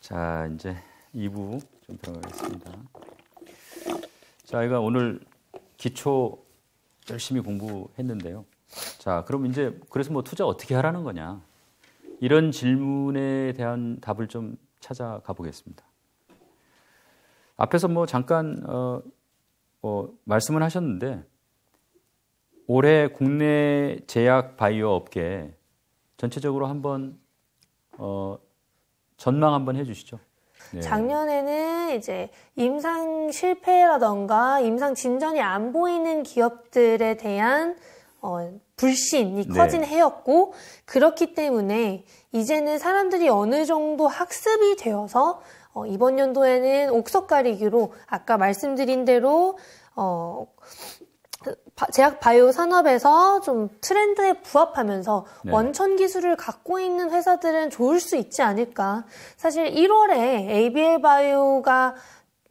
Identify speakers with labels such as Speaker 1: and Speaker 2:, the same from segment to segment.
Speaker 1: 자, 이제 2부 좀 들어가겠습니다. 자, 이가 오늘 기초 열심히 공부했는데요. 자, 그럼 이제 그래서 뭐 투자 어떻게 하라는 거냐? 이런 질문에 대한 답을 좀 찾아가 보겠습니다. 앞에서 뭐 잠깐 어, 어, 뭐 말씀을 하셨는데 올해 국내 제약 바이오 업계 전체적으로 한번 어, 전망 한번 해주시죠. 네.
Speaker 2: 작년에는 이제 임상 실패라던가 임상 진전이 안 보이는 기업들에 대한 어, 불신이 네. 커진 네. 해였고 그렇기 때문에 이제는 사람들이 어느 정도 학습이 되어서 어, 이번 연도에는 옥석 가리기로 아까 말씀드린 대로 어, 그, 제약 바이오 산업에서 좀 트렌드에 부합하면서 네. 원천 기술을 갖고 있는 회사들은 좋을 수 있지 않을까. 사실 1월에 ABL 바이오가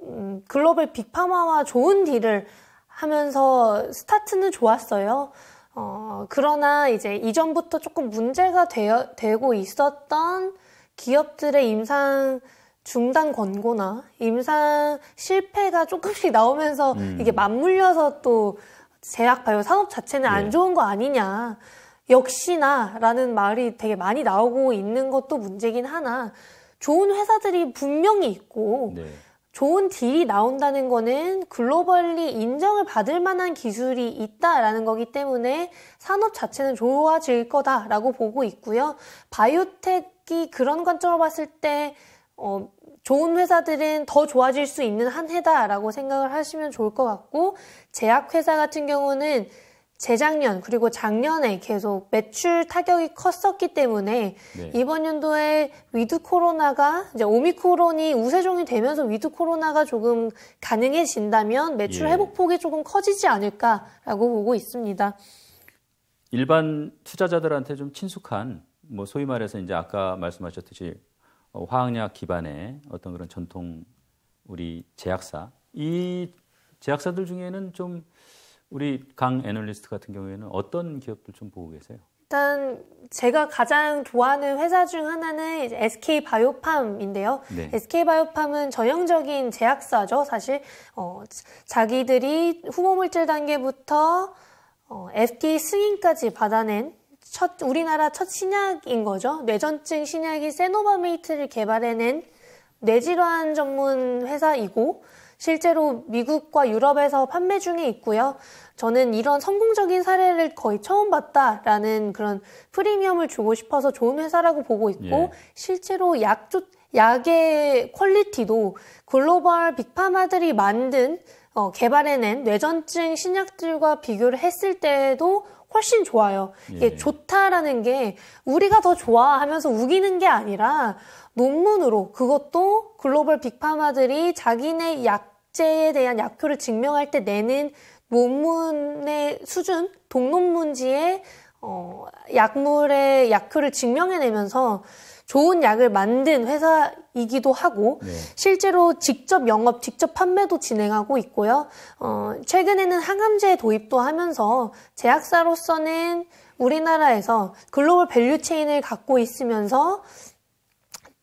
Speaker 2: 음, 글로벌 빅파마와 좋은 딜을 하면서 스타트는 좋았어요. 어, 그러나 이제 이전부터 조금 문제가 되어, 되고 있었던 기업들의 임상 중단 권고나 임상 실패가 조금씩 나오면서 음. 이게 맞물려서 또 제약 바이오 산업 자체는 안 예. 좋은 거 아니냐. 역시나라는 말이 되게 많이 나오고 있는 것도 문제긴 하나 좋은 회사들이 분명히 있고 네. 좋은 딜이 나온다는 거는 글로벌리 인정을 받을 만한 기술이 있다라는 거기 때문에 산업 자체는 좋아질 거다라고 보고 있고요. 바이오텍이 그런 관점으로 봤을 때 어, 좋은 회사들은 더 좋아질 수 있는 한 해다라고 생각을 하시면 좋을 것 같고 제약회사 같은 경우는 재작년 그리고 작년에 계속 매출 타격이 컸었기 때문에 네. 이번 연도에 위드 코로나가 이제 오미크론이 우세종이 되면서 위드 코로나가 조금 가능해진다면 매출 예. 회복폭이 조금 커지지 않을까라고 보고 있습니다.
Speaker 1: 일반 투자자들한테 좀 친숙한 뭐 소위 말해서 이제 아까 말씀하셨듯이 어, 화학약 기반의 어떤 그런 전통 우리 제약사 이 제약사들 중에는 좀 우리 강 애널리스트 같은 경우에는 어떤 기업들 좀 보고 계세요?
Speaker 2: 일단 제가 가장 좋아하는 회사 중 하나는 이제 SK 바이오팜인데요. 네. SK 바이오팜은 전형적인 제약사죠. 사실 어, 자기들이 후보 물질 단계부터 어, FDA 승인까지 받아낸 첫 우리나라 첫 신약인 거죠. 뇌전증 신약이 세노바메이트를 개발해낸 뇌질환 전문 회사이고 실제로 미국과 유럽에서 판매 중에 있고요. 저는 이런 성공적인 사례를 거의 처음 봤다라는 그런 프리미엄을 주고 싶어서 좋은 회사라고 보고 있고 예. 실제로 약 약의 퀄리티도 글로벌 빅파마들이 만든 어, 개발해낸 뇌전증 신약들과 비교를 했을 때도 훨씬 좋아요. 이게 예. 좋다라는 게 우리가 더 좋아하면서 우기는 게 아니라 논문으로 그것도 글로벌 빅파마들이 자기네 약재에 대한 약효를 증명할 때 내는 논문의 수준, 동논문지에 어, 약물의 약효를 증명해내면서 좋은 약을 만든 회사이기도 하고 네. 실제로 직접 영업, 직접 판매도 진행하고 있고요. 어, 최근에는 항암제 도입도 하면서 제약사로서는 우리나라에서 글로벌 밸류 체인을 갖고 있으면서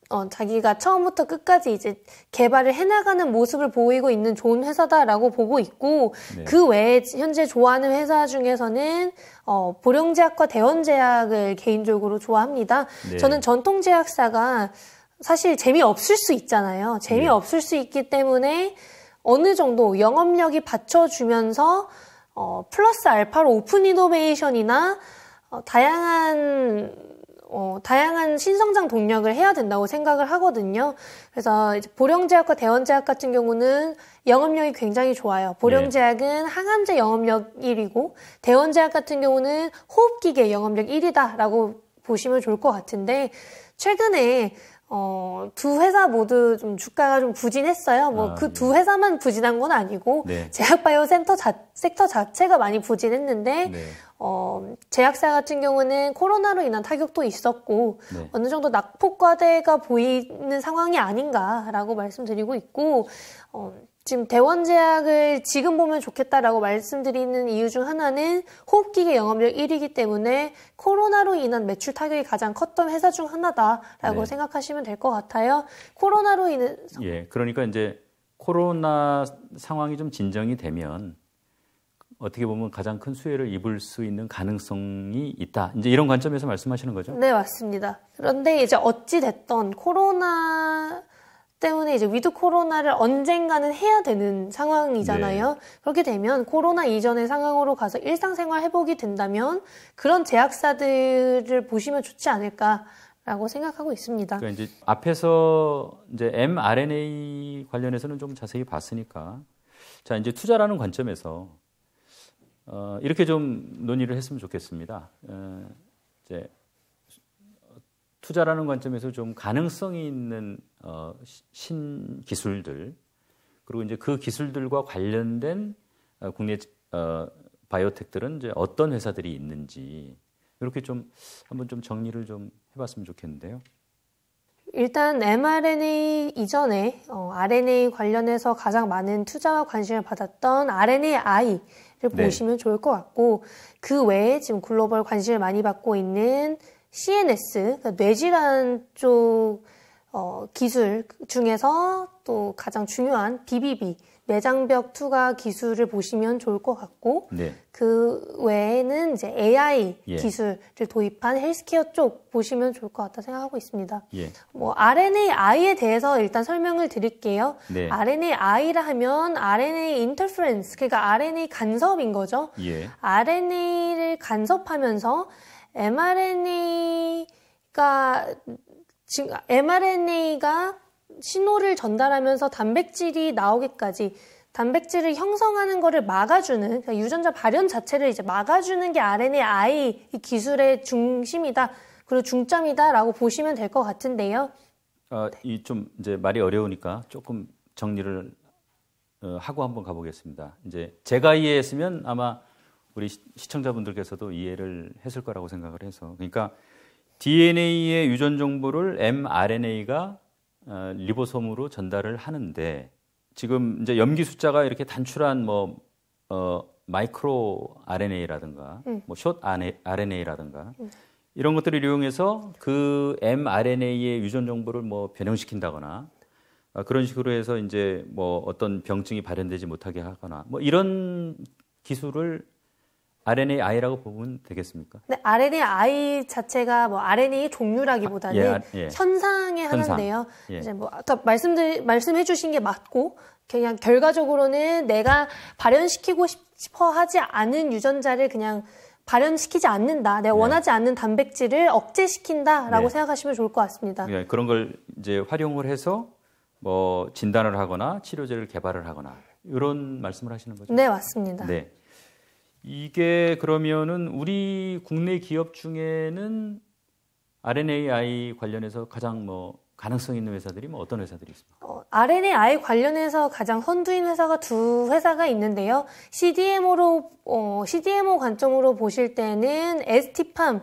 Speaker 2: 어, 자기가 처음부터 끝까지 이제 개발을 해나가는 모습을 보이고 있는 좋은 회사다라고 보고 있고 네. 그 외에 현재 좋아하는 회사 중에서는 어, 보령제약과 대원제약을 개인적으로 좋아합니다. 네. 저는 전통제약사가 사실 재미없을 수 있잖아요. 재미없을 네. 수 있기 때문에 어느 정도 영업력이 받쳐주면서 어, 플러스 알파로 오픈 이노베이션이나 어, 다양한 어, 다양한 신성장 동력을 해야 된다고 생각을 하거든요. 그래서 보령제약과 대원제약 같은 경우는 영업력이 굉장히 좋아요. 보령제약은 네. 항암제 영업력 1위고 대원제약 같은 경우는 호흡기계 영업력 1위다라고 보시면 좋을 것 같은데 최근에 어, 두 회사 모두 좀 주가가 좀 부진했어요. 뭐 그두 아, 그 네. 회사만 부진한 건 아니고 네. 제약바이오 센터 자, 섹터 자체가 많이 부진했는데 네. 어, 제약사 같은 경우는 코로나로 인한 타격도 있었고 네. 어느 정도 낙폭과대가 보이는 상황이 아닌가라고 말씀드리고 있고 어, 지금 대원제약을 지금 보면 좋겠다라고 말씀드리는 이유 중 하나는 호흡기계 영업률 1위이기 때문에 코로나로 인한 매출 타격이 가장 컸던 회사 중 하나다라고 네. 생각하시면 될 것 같아요. 코로나로 인해
Speaker 1: 예, 그러니까 이제 코로나 상황이 좀 진정이 되면 어떻게 보면 가장 큰 수혜를 입을 수 있는 가능성이 있다. 이제 이런 관점에서 말씀하시는 거죠? 네,
Speaker 2: 맞습니다. 그런데 이제 어찌 됐던 코로나 때문에 이제 위드 코로나를 언젠가는 해야 되는 상황이잖아요. 네. 그렇게 되면 코로나 이전의 상황으로 가서 일상생활 회복이 된다면 그런 제약사들을 보시면 좋지 않을까. 라고 생각하고 있습니다. 그러니까
Speaker 1: 이제 앞에서 이제 mRNA 관련해서는 좀 자세히 봤으니까 자 이제 투자라는 관점에서 어, 이렇게 좀 논의를 했으면 좋겠습니다. 어, 이제 투자라는 관점에서 좀 가능성이 있는 어, 신기술들 그리고 이제 그 기술들과 관련된 어, 국내 어, 바이오텍들은 이제 어떤 회사들이 있는지 이렇게 좀 한번 좀 정리를 좀 해봤으면 좋겠는데요.
Speaker 2: 일단 mRNA 이전에 어, RNA 관련해서 가장 많은 투자와 관심을 받았던 RNAi 네. 보시면 좋을 것 같고 그 외에 지금 글로벌 관심을 많이 받고 있는 CNS 그러니까 뇌질환 쪽 어, 기술 중에서 또 가장 중요한 BBB 내장벽 투과 기술을 보시면 좋을 것 같고 네. 그 외에는 이제 AI 예. 기술을 도입한 헬스케어 쪽 보시면 좋을 것 같다 생각하고 있습니다. 예. 뭐 RNAI에 대해서 일단 설명을 드릴게요. 네. RNAI라 하면 RNA i n t e 그러니까 r f e r e n c e 그러니까 RNA 간섭인 거죠. 예. RNA를 간섭하면서 mRNA가 지금 mRNA가 신호를 전달하면서 단백질이 나오기까지 단백질을 형성하는 것을 막아주는 그러니까 유전자 발현 자체를 이제 막아주는 게 RNAi 이 기술의 중심이다 그리고 중점이다라고 보시면 될 것 같은데요.
Speaker 1: 아, 이좀 이제 말이 어려우니까 조금 정리를 어, 하고 한번 가보겠습니다. 이제 제가 이해했으면 아마 우리 시청자분들께서도 이해를 했을 거라고 생각을 해서 그러니까 DNA의 유전 정보를 mRNA가 어, 리보솜으로 전달을 하는데 지금 이제 염기 숫자가 이렇게 단출한 뭐 어, 마이크로 RNA라든가 음. 뭐숏 RNA라든가 음. 이런 것들을 이용해서 그 mRNA의 유전 정보를 뭐 변형시킨다거나 아, 그런 식으로 해서 이제 뭐 어떤 병증이 발현되지 못하게 하거나 뭐 이런 기술을 RNAI라고 보면 되겠습니까?
Speaker 2: 네, RNAI 자체가 뭐 RNA 종류라기보다는 아, 예, 아, 예. 현상의 현상. 하나인데요. 예. 이제 뭐 아까 말씀들 말씀해 주신 게 맞고 그냥 결과적으로는 내가 발현시키고 싶어 하지 않은 유전자를 그냥 발현시키지 않는다. 내가 예. 원하지 않는 단백질을 억제시킨다라고 예. 생각하시면 좋을 것 같습니다.
Speaker 1: 예, 그런 걸 이제 활용을 해서 뭐 진단을 하거나 치료제를 개발을 하거나 이런 말씀을 하시는 거죠? 네, 맞습니다. 네. 이게 그러면은 우리 국내 기업 중에는 RNAI 관련해서 가장 뭐 가능성 있는 회사들이 뭐 어떤 회사들이 있습니까? 어,
Speaker 2: RNAI 관련해서 가장 선두인 회사가 두 회사가 있는데요. CDMO로 어, CDMO 관점으로 보실 때는 에스티팜이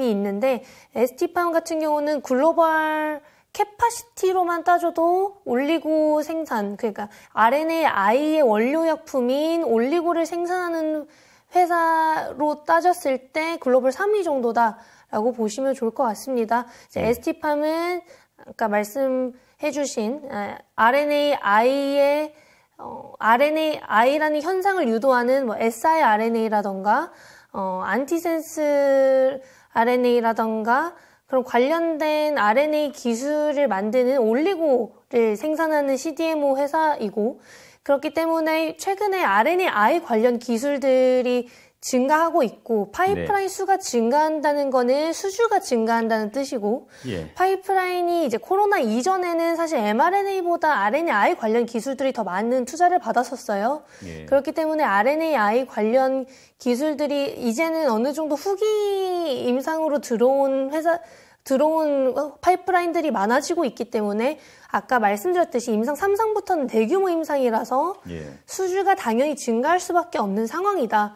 Speaker 2: 있는데 에스티팜 같은 경우는 글로벌 캐파시티로만 따져도 올리고 생산, 그러니까 RNAI의 원료약품인 올리고를 생산하는 회사로 따졌을 때 글로벌 3위 정도다라고 보시면 좋을 것 같습니다. 이제 ST팜은 음. 아까 말씀해주신 아, RNAI의 어, RNAI라는 현상을 유도하는 뭐 siRNA라던가 어, 안티센스 RNA라던가 그런 관련된 RNA 기술을 만드는 올리고를 생산하는 CDMO 회사이고 그렇기 때문에 최근에 RNAI 관련 기술들이 증가하고 있고 파이프라인 네. 수가 증가한다는 거는 수주가 증가한다는 뜻이고 예. 파이프라인이 이제 코로나 이전에는 사실 mRNA보다 RNAi 관련 기술들이 더 많은 투자를 받았었어요. 예. 그렇기 때문에 RNAi 관련 기술들이 이제는 어느 정도 후기 임상으로 들어온 회사 들어온 파이프라인들이 많아지고 있기 때문에 아까 말씀드렸듯이 임상 3상부터는 대규모 임상이라서 예. 수주가 당연히 증가할 수밖에 없는 상황이다.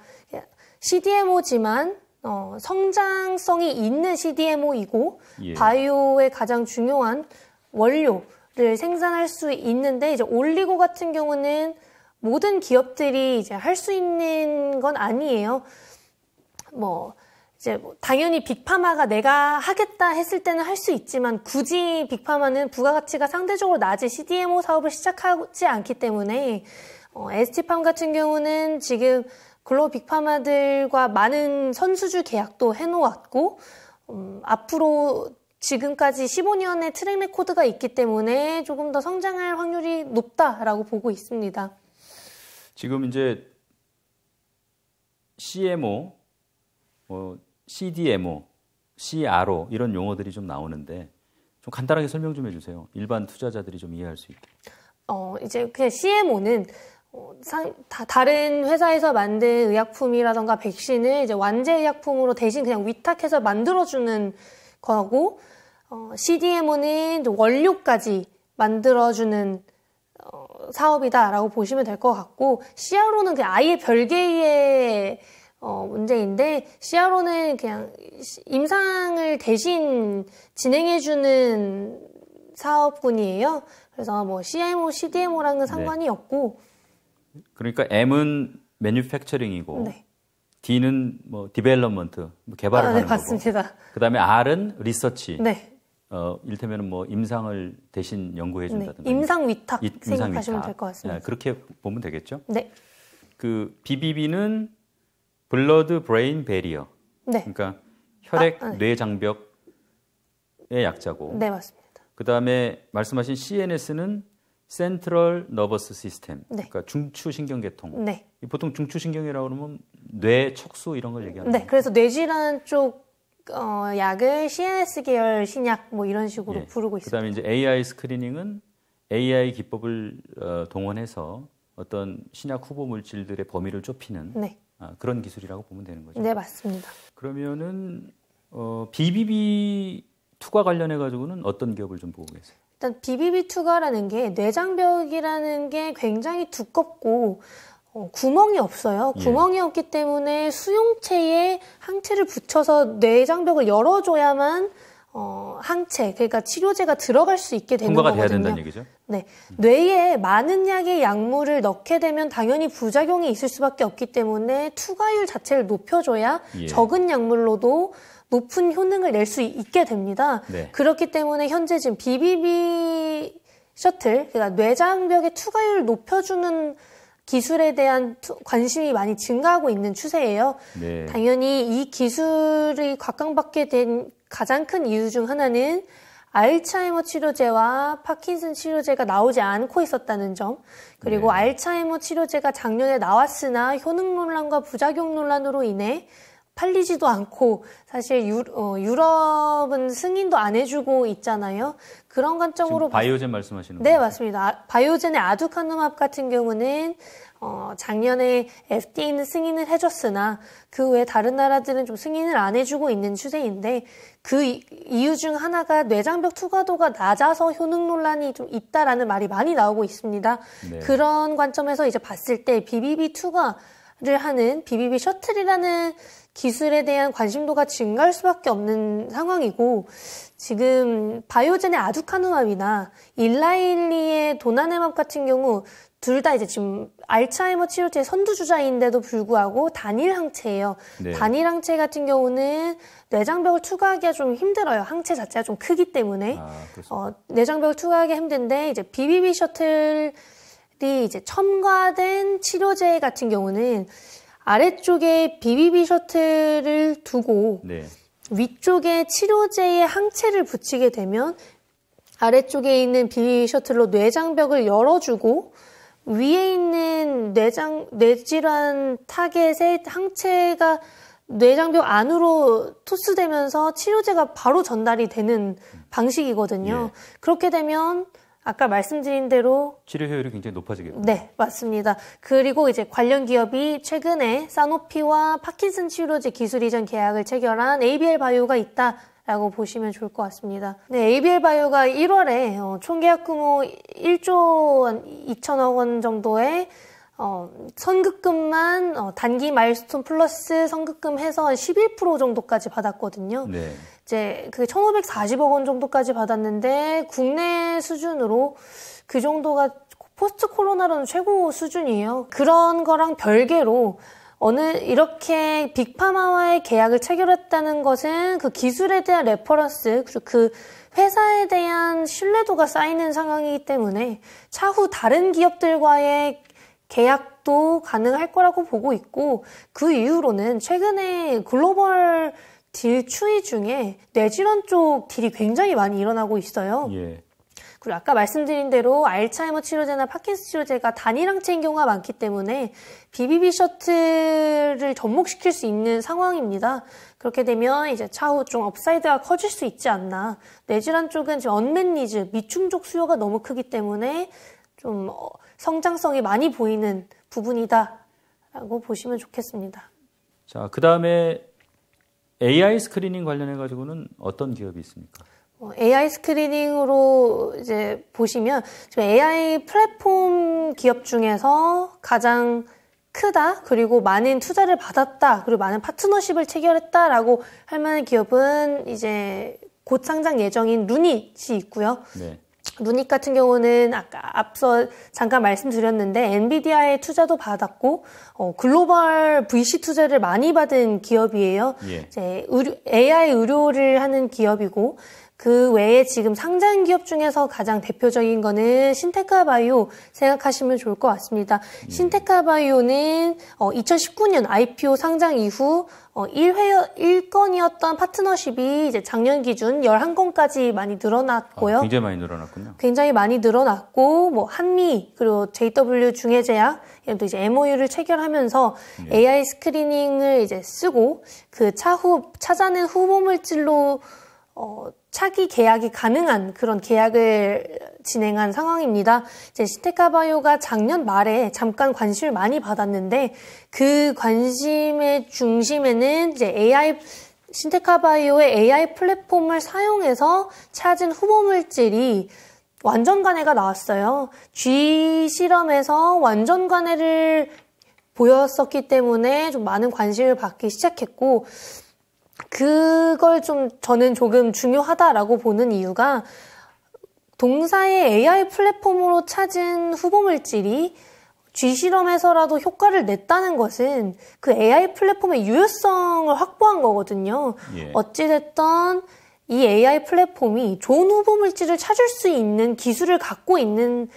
Speaker 2: CDMO지만 어, 성장성이 있는 CDMO이고 예. 바이오의 가장 중요한 원료를 생산할 수 있는데 이제 올리고 같은 경우는 모든 기업들이 이제 할 수 있는 건 아니에요. 뭐 이제 뭐 당연히 빅파마가 내가 하겠다 했을 때는 할 수 있지만 굳이 빅파마는 부가가치가 상대적으로 낮은 CDMO 사업을 시작하지 않기 때문에 어, ST팜 같은 경우는 지금 글로 벌 빅파마들과 많은 선수주 계약도 해놓았고 음, 앞으로 지금까지 15년의 트랙 레코드가 있기 때문에 조금 더 성장할 확률이 높다라고 보고 있습니다.
Speaker 1: 지금 이제 CMO 뭐 CDMO, CRO 이런 용어들이 좀 나오는데 좀 간단하게 설명 좀 해주세요. 일반 투자자들이 좀 이해할 수 있게.
Speaker 2: 어 이제 그냥 CMO는 어, 상, 다, 다른 회사에서 만든 의약품이라던가 백신을 이제 완제의약품으로 대신 그냥 위탁해서 만들어주는 거고 어, CDMO는 원료까지 만들어주는 어, 사업이다라고 보시면 될 것 같고 CRO는 그냥 아예 별개의 어, 문제인데 c 아로는 그냥 임상을 대신 진행해주는 사업군이에요. 그래서 뭐 CMO, CDMO랑은 네. 상관이 네. 없고.
Speaker 1: 그러니까 M은 매뉴팩처링이고 네. D는 뭐 디벨롭먼트, 뭐 개발을 아, 네, 하는 네, 거고. 맞습니다. 그다음에 R은 리서치. 네. 어, 일테면 뭐 임상을 대신 연구해 준다든가. 네. 임상 위탁 이, 생각하시면 될것 같습니다. 그렇게 보면 되겠죠? 네. 그 BBB는 블러드 브레인 베리어. 네. 그러니까 혈액 아, 아 네. 뇌 장벽의 약자고. 네, 맞습니다. 그다음에 말씀하신 CNS는 센트럴 너버스 시스템. 그러니까 중추 신경계통. 네. 보통 중추 신경이라고 그러면 뇌 척수 이런 걸 얘기하는 네.
Speaker 2: 거예 그래서 뇌질환 쪽 어, 약을 CNS 계열 신약 뭐 이런 식으로 예. 부르고 있습니다.
Speaker 1: 그다음에 이제 AI 스크리닝은 AI 기법을 어, 동원해서 어떤 신약 후보 물질들의 범위를 좁히는 네. 아, 그런 기술이라고 보면 되는 거죠.
Speaker 2: 네, 맞습니다.
Speaker 1: 그러면은 어, BBB 투과 관련해 가지고는 어떤 기업을 좀 보고 계세요?
Speaker 2: 일단 BBB 투과라는 게내장벽이라는게 굉장히 두껍고 어, 구멍이 없어요. 예. 구멍이 예. 없기 때문에 수용체에 항체를 붙여서 내장벽을 열어줘야만 어, 항체, 그러니까 치료제가 들어갈 수 있게 되는 거거든요. 돼야 된다는 얘기죠. 네, 뇌에 많은 약의 약물을 넣게 되면 당연히 부작용이 있을 수밖에 없기 때문에 투과율 자체를 높여줘야 예. 적은 약물로도 높은 효능을 낼 수 있게 됩니다. 네. 그렇기 때문에 현재 지금 BBB 셔틀, 그러니까 뇌장벽의 투과율 을 높여주는 기술에 대한 관심이 많이 증가하고 있는 추세예요. 네. 당연히 이 기술이 각광받게된 가장 큰 이유 중 하나는 알츠하이머 치료제와 파킨슨 치료제가 나오지 않고 있었다는 점, 그리고 네. 알츠하이머 치료제가 작년에 나왔으나 효능 논란과 부작용 논란으로 인해 팔리지도 않고 사실 어, 유럽, 은 승인도 안 해주고 있잖아요. 그런 관점으로 바이오젠
Speaker 1: 말씀하시는 네, 거예네
Speaker 2: 맞습니다. 아, 바이오젠의 아두카누맙 같은 경우는 어, 작년에 FDA는 승인을 해줬으나 그 외 다른 나라들은 좀 승인을 안 해주고 있는 추세인데 그 이유 중 하나가 뇌장벽 투과도가 낮아서 효능 논란이 좀 있다라는 말이 많이 나오고 있습니다. 네. 그런 관점에서 이제 봤을 때 BBB 투과를 하는 BBB 셔틀이라는 기술에 대한 관심도가 증가할 수밖에 없는 상황이고 지금 바이오젠의 아두카누맙이나 일라일리의 도나네맙 같은 경우 둘 다 이제 지금 알츠하이머 치료제 선두주자인데도 불구하고 단일 항체예요. 네. 단일 항체 같은 경우는 뇌장벽을 투과하기가 좀 힘들어요. 항체 자체가 좀 크기 때문에 아, 어, 내장벽을 투과하기 힘든데 이제 BBB 셔틀이 이제 첨가된 치료제 같은 경우는 아래쪽에 BBB 셔틀을 두고 네. 위쪽에 치료제의 항체를 붙이게 되면 아래쪽에 있는 비 셔틀로 뇌장벽을 열어주고 위에 있는 뇌장 뇌질환 타겟의 항체가 뇌장벽 안으로 투수되면서 치료제가 바로 전달이 되는 방식이거든요. 예. 그렇게 되면 아까 말씀드린 대로
Speaker 1: 치료 효율이 굉장히 높아지겠죠.
Speaker 2: 네, 맞습니다. 그리고 이제 관련 기업이 최근에 사노피와 파킨슨 치료제 기술 이전 계약을 체결한 ABL 바이오가 있다. 라고 보시면 좋을 것 같습니다. 네, ABL 바이오가 1월에 어, 총계약 규모 1조 2천억 원 정도의 어, 선급금만 어, 단기 마일스톤 플러스 선급금 해서 11% 정도까지 받았거든요. 네. 이제 그 1,540억 원 정도까지 받았는데 국내 수준으로 그 정도가 포스트 코로나로는 최고 수준이에요. 그런 거랑 별개로 어느 이렇게 빅파마와의 계약을 체결했다는 것은 그 기술에 대한 레퍼런스 그리고 그 회사에 대한 신뢰도가 쌓이는 상황이기 때문에 차후 다른 기업들과의 계약도 가능할 거라고 보고 있고 그 이후로는 최근에 글로벌 딜 추이 중에 내지런 쪽 딜이 굉장히 많이 일어나고 있어요. 예. 그리고 아까 말씀드린 대로 알츠하이머 치료제나 파킨슨 치료제가 단일항체인 경우가 많기 때문에 BBB 셔틀을 접목시킬 수 있는 상황입니다. 그렇게 되면 이제 차후 좀 업사이드가 커질 수 있지 않나. 뇌질환 쪽은 지금 언맨 니즈, 미충족 수요가 너무 크기 때문에 좀 어, 성장성이 많이 보이는 부분이다라고 보시면 좋겠습니다.
Speaker 1: 자, 그 다음에 AI 스크리닝 관련해 가지고는 어떤 기업이 있습니까?
Speaker 2: 어, AI 스크리닝으로 이제 보시면 지금 AI 플랫폼 기업 중에서 가장 크다 그리고 많은 투자를 받았다 그리고 많은 파트너십을 체결했다라고 할 만한 기업은 이제 곧 상장 예정인 루닛이 있고요. 네. 루닛 같은 경우는 아까 앞서 잠깐 말씀드렸는데 엔비디아의 투자도 받았고 어, 글로벌 VC 투자를 많이 받은 기업이에요. 예. 이제 의료, AI 의료를 하는 기업이고 그 외에 지금 상장 기업 중에서 가장 대표적인 거는 신테카 바이오 생각하시면 좋을 것 같습니다. 음. 신테카 바이오는 2019년 어, IPO 상장 이후 1회, 어, 1건이었던 파트너십이 이제 작년 기준 11건까지 많이 늘어났고요. 아, 굉장히
Speaker 1: 많이 늘어났군요.
Speaker 2: 굉장히 많이 늘어났고, 뭐, 한미, 그리고 JW 중해제약, 또 이제 MOU를 체결하면서 예. AI 스크리닝을 이제 쓰고, 그 차후, 찾아낸 후보 물질로 어, 차기 계약이 가능한 그런 계약을 진행한 상황입니다. 이제 시테카바이오가 작년 말에 잠깐 관심을 많이 받았는데 그 관심의 중심에는 이제 AI 신테카바이오의 AI 플랫폼을 사용해서 찾은 후보 물질이 완전 간해가 나왔어요. G 실험에서 완전 간해를 보였었기 때문에 좀 많은 관심을 받기 시작했고 그걸 좀 저는 조금 중요하다라고 보는 이유가 동사의 AI 플랫폼으로 찾은 후보 물질이 G실험에서라도 효과를 냈다는 것은 그 AI 플랫폼의 유효성을 확보한 거거든요. 예. 어찌됐던 이 AI 플랫폼이 좋은 후보 물질을 찾을 수 있는 기술을 갖고 있는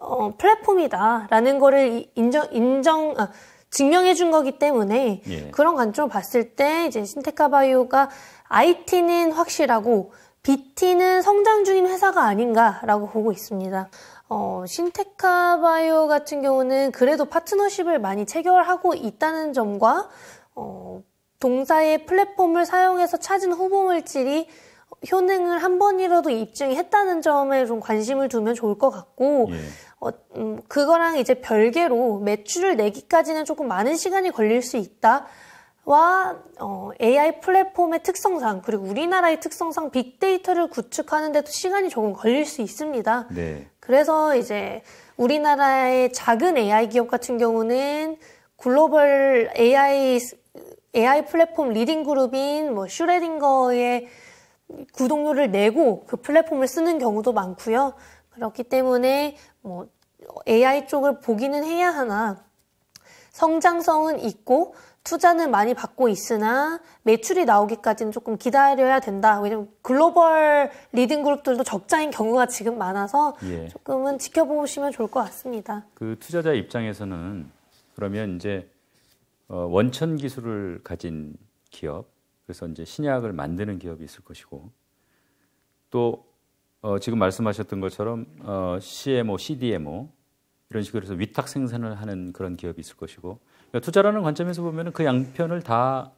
Speaker 2: 어, 플랫폼이다라는 거를 인정, 인정, 아, 증명해 준 거기 때문에 예. 그런 관점을 봤을 때 이제 신테카 바이오가 IT는 확실하고 BT는 성장 중인 회사가 아닌가라고 보고 있습니다. 어, 신테카 바이오 같은 경우는 그래도 파트너십을 많이 체결하고 있다는 점과 어, 동사의 플랫폼을 사용해서 찾은 후보 물질이 효능을 한 번이라도 입증했다는 점에 좀 관심을 두면 좋을 것 같고 예. 어, 음, 그거랑 이제 별개로 매출을 내기까지는 조금 많은 시간이 걸릴 수 있다. 와 어, AI 플랫폼의 특성상 그리고 우리나라의 특성상 빅데이터를 구축하는데도 시간이 조금 걸릴 수 있습니다. 네. 그래서 이제 우리나라의 작은 AI 기업 같은 경우는 글로벌 AI AI 플랫폼 리딩 그룹인 뭐 슈레딩거의 구독료를 내고 그 플랫폼을 쓰는 경우도 많고요. 그렇기 때문에 뭐 AI 쪽을 보기는 해야 하나 성장성은 있고 투자는 많이 받고 있으나 매출이 나오기까지는 조금 기다려야 된다. 왜냐면 글로벌 리딩 그룹들도 적자인 경우가 지금 많아서 예. 조금은 지켜보시면 좋을 것 같습니다.
Speaker 1: 그 투자자 입장에서는 그러면 이제 어, 원천 기술을 가진 기업 그래서 이제 신약을 만드는 기업이 있을 것이고 또 어, 지금 말씀하셨던 것처럼 어, CMO, CDMO 이런 식으로 해서 위탁 생산을 하는 그런 기업이 있을 것이고 그러니까 투자라는 관점에서 보면 그 양편을 다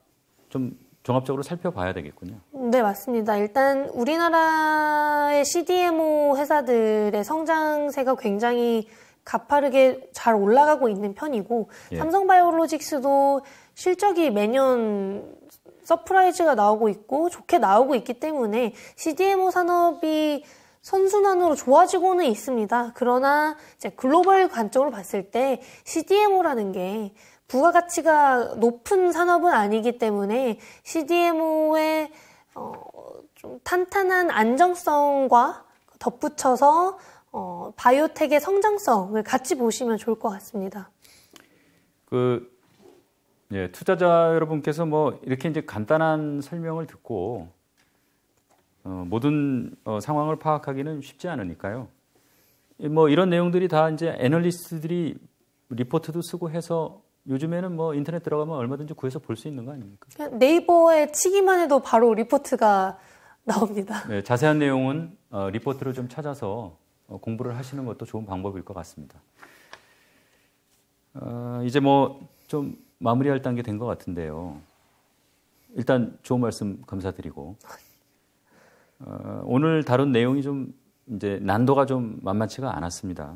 Speaker 1: 좀 종합적으로 살펴봐야 되겠군요.
Speaker 2: 네, 맞습니다. 일단 우리나라의 CDMO 회사들의 성장세가 굉장히 가파르게 잘 올라가고 있는 편이고 예. 삼성바이오로직스도 실적이 매년 서프라이즈가 나오고 있고 좋게 나오고 있기 때문에 CDMO 산업이 선순환으로 좋아지고는 있습니다. 그러나 이제 글로벌 관점으로 봤을 때 CDMO라는 게 부가가치가 높은 산업은 아니기 때문에 CDMO의 어, 좀 탄탄한 안정성과 덧붙여서 어, 바이오텍의 성장성을 같이 보시면 좋을 것 같습니다.
Speaker 1: 그 예, 투자자 여러분께서 뭐 이렇게 이제 간단한 설명을 듣고 어, 모든 어, 상황을 파악하기는 쉽지 않으니까요. 뭐 이런 내용들이 다 이제 애널리스트들이 리포트도 쓰고 해서 요즘에는 뭐 인터넷 들어가면 얼마든지 구해서 볼 수 있는 거 아닙니까?
Speaker 2: 네이버에 치기만 해도 바로 리포트가 나옵니다. 네,
Speaker 1: 자세한 내용은 어, 리포트를 좀 찾아서 어, 공부를 하시는 것도 좋은 방법일 것 같습니다. 어, 이제 뭐좀 마무리할 단계 된 것 같은데요. 일단 좋은 말씀 감사드리고 어, 오늘 다룬 내용이 좀 이제 난도가 좀 만만치가 않았습니다.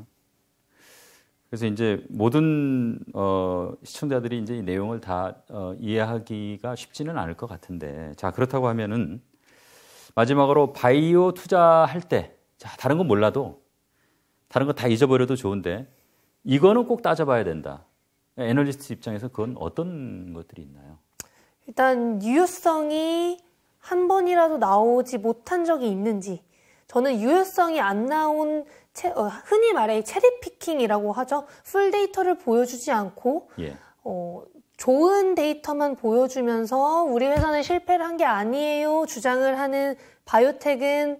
Speaker 1: 그래서 이제 모든 어, 시청자들이 이제 이 내용을 다 어, 이해하기가 쉽지는 않을 것 같은데 자 그렇다고 하면은 마지막으로 바이오 투자할 때 자, 다른 건 몰라도 다른 거 다 잊어버려도 좋은데 이거는 꼭 따져봐야 된다. 애널리스트 입장에서 그건 어떤 것들이 있나요?
Speaker 2: 일단 유효성이 한 번이라도 나오지 못한 적이 있는지 저는 유효성이 안 나온 채, 어, 흔히 말해 체리피킹이라고 하죠. 풀 데이터를 보여주지 않고 예. 어, 좋은 데이터만 보여주면서 우리 회사는 실패를 한 게 아니에요 주장을 하는 바이오텍은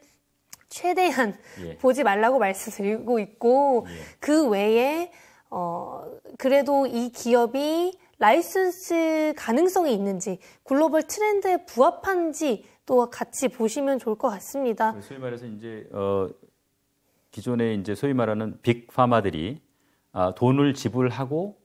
Speaker 2: 최대한 예. 보지 말라고 말씀드리고 있고 예. 그 외에 어, 그래도 이 기업이 라이선스 가능성이 있는지 글로벌 트렌드에 부합한지 또 같이 보시면 좋을 것 같습니다. 네,
Speaker 1: 소위 말해서 이제 어, 기존에 이제 소위 말하는 빅 파마들이 아, 돈을 지불하고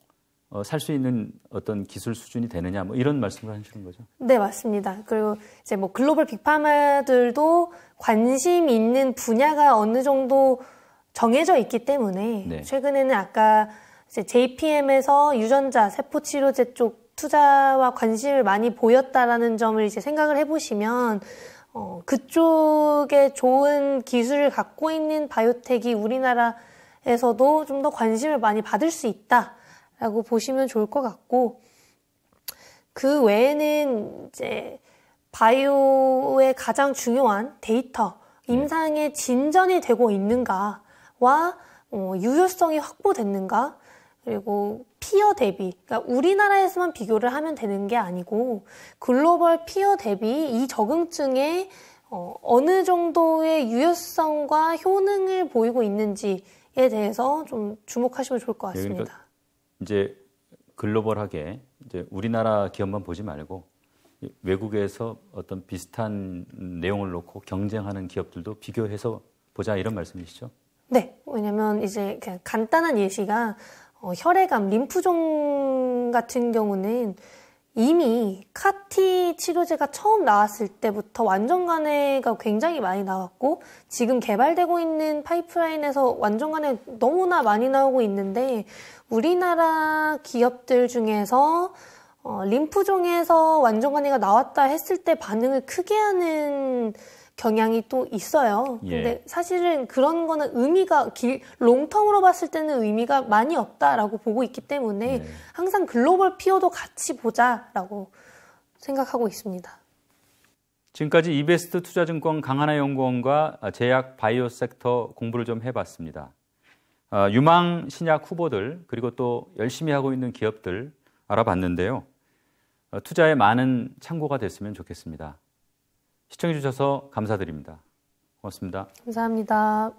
Speaker 1: 어, 살수 있는 어떤 기술 수준이 되느냐 뭐 이런 말씀을 하시는 거죠.
Speaker 2: 네 맞습니다. 그리고 이제 뭐 글로벌 빅파마들도 관심 있는 분야가 어느 정도 정해져 있기 때문에 네. 최근에는 아까 이제 JPM에서 유전자 세포 치료제 쪽 투자와 관심을 많이 보였다라는 점을 이제 생각을 해보시면 어, 그쪽에 좋은 기술을 갖고 있는 바이오텍이 우리나라에서도 좀 더 관심을 많이 받을 수 있다라고 보시면 좋을 것 같고 그 외에는 이제 바이오의 가장 중요한 데이터 임상의 진전이 되고 있는가 와 어, 유효성이 확보됐는가 그리고 피어 대비, 그러니까 우리나라에서만 비교를 하면 되는 게 아니고 글로벌 피어 대비 이 적응증에 어, 어느 정도의 유효성과 효능을 보이고 있는지에 대해서 좀 주목하시면 좋을 것 같습니다. 네, 그러니까
Speaker 1: 이제 글로벌하게 이제 우리나라 기업만 보지 말고 외국에서 어떤 비슷한 내용을 놓고 경쟁하는 기업들도 비교해서 보자 이런 말씀이시죠?
Speaker 2: 네, 왜냐면 이제 그냥 간단한 예시가 어, 혈액암, 림프종 같은 경우는 이미 카티 치료제가 처음 나왔을 때부터 완전간에가 굉장히 많이 나왔고 지금 개발되고 있는 파이프라인에서 완전간에 너무나 많이 나오고 있는데 우리나라 기업들 중에서 어, 림프종에서 완전간에가 나왔다 했을 때 반응을 크게 하는 경향이 또 있어요. 예. 근데 사실은 그런 거는 의미가 길, 롱텀으로 봤을 때는 의미가 많이 없다라고 보고 있기 때문에 네. 항상 글로벌 피어도 같이 보자라고 생각하고 있습니다.
Speaker 1: 지금까지 이베스트 투자증권 강하나 연구원과 제약 바이오 섹터 공부를 좀 해봤습니다. 아, 유망 신약 후보들 그리고 또 열심히 하고 있는 기업들 알아봤는데요. 어, 투자에 많은 참고가 됐으면 좋겠습니다. 시청해 주셔서 감사드립니다. 고맙습니다.
Speaker 2: 감사합니다.